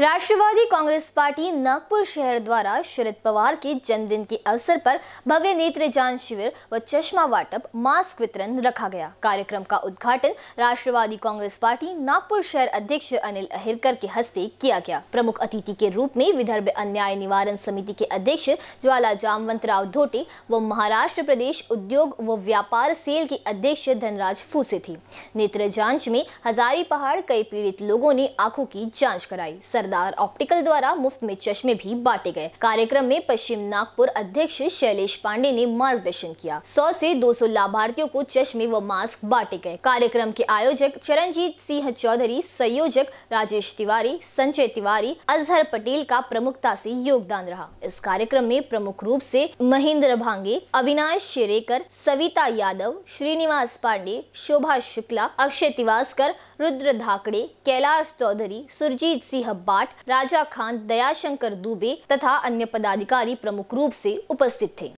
राष्ट्रवादी Congress party Nagpur शहर द्वारा शरद पवार के जन्मदिन के अवसर पर भव्य नेत्र जांच शिविर व चश्मा वाटप मास्क वितरण रखा गया कार्यक्रम का उद्घाटन राष्ट्रवादी कांग्रेस पार्टी नागपुर शहर अध्यक्ष अनिल अहिरकर के हस्ते किया गया प्रमुख अतिथि के रूप में विदर्भ अन्याय निवारण समिति के अध्यक्ष ज्वाला जामवंत राव धोटे व महाराष्ट्र प्रदेश उद्योग व व्यापार सेल के अध्यक्ष धनराज फूसे थे नेत्र जांच में हजारी पहाड़ कई पीड़ित लोगों ने आंखों की जाँच कराई सरदार ऑप्टिकल द्वारा मुफ्त में चश्मे भी बांटे गए कार्यक्रम में पश्चिम नागपुर अध्यक्ष शैलेश पांडे ने मार्गदर्शन किया सौ से सौ लाभार्थियों को चश्मे व मास्क बांटे गए कार्यक्रम के आयोजक चरणजीत सिंह चौधरी संयोजक राजेश तिवारी संजय तिवारी अजहर पटेल का प्रमुखता से योगदान रहा इस कार्यक्रम में प्रमुख रूप से महेंद्र भांगे अविनाश शेरेकर सविता यादव श्रीनिवास पांडे शोभा शुक्ला अक्षय तिवासकर रुद्र धाकड़े कैलाश चौधरी सुरजीत सिंह बा पाठ राजा खान दयाशंकर दुबे तथा अन्य पदाधिकारी प्रमुख रूप से उपस्थित थे